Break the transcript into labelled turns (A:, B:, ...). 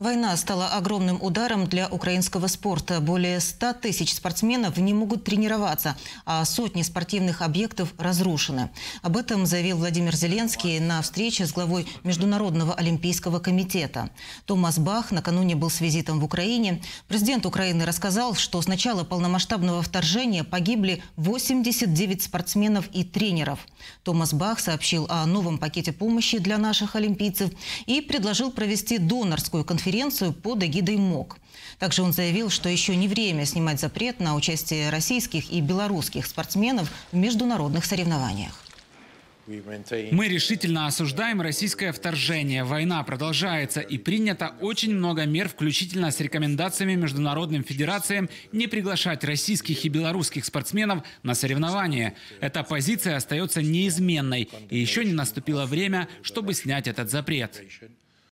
A: Война стала огромным ударом для украинского спорта. Более 100 тысяч спортсменов не могут тренироваться, а сотни спортивных объектов разрушены. Об этом заявил Владимир Зеленский на встрече с главой Международного олимпийского комитета. Томас Бах накануне был с визитом в Украине. Президент Украины рассказал, что с начала полномасштабного вторжения погибли 89 спортсменов и тренеров. Томас Бах сообщил о новом пакете помощи для наших олимпийцев и предложил провести донорскую конференцию конференцию под эгидой МОК. Также он заявил, что еще не время снимать запрет на участие российских и белорусских спортсменов в международных соревнованиях.
B: Мы
C: решительно осуждаем российское вторжение. Война продолжается и принято очень много мер, включительно с рекомендациями международным федерациям не приглашать российских и белорусских спортсменов на соревнования. Эта позиция остается неизменной, и еще не наступило время, чтобы снять этот запрет.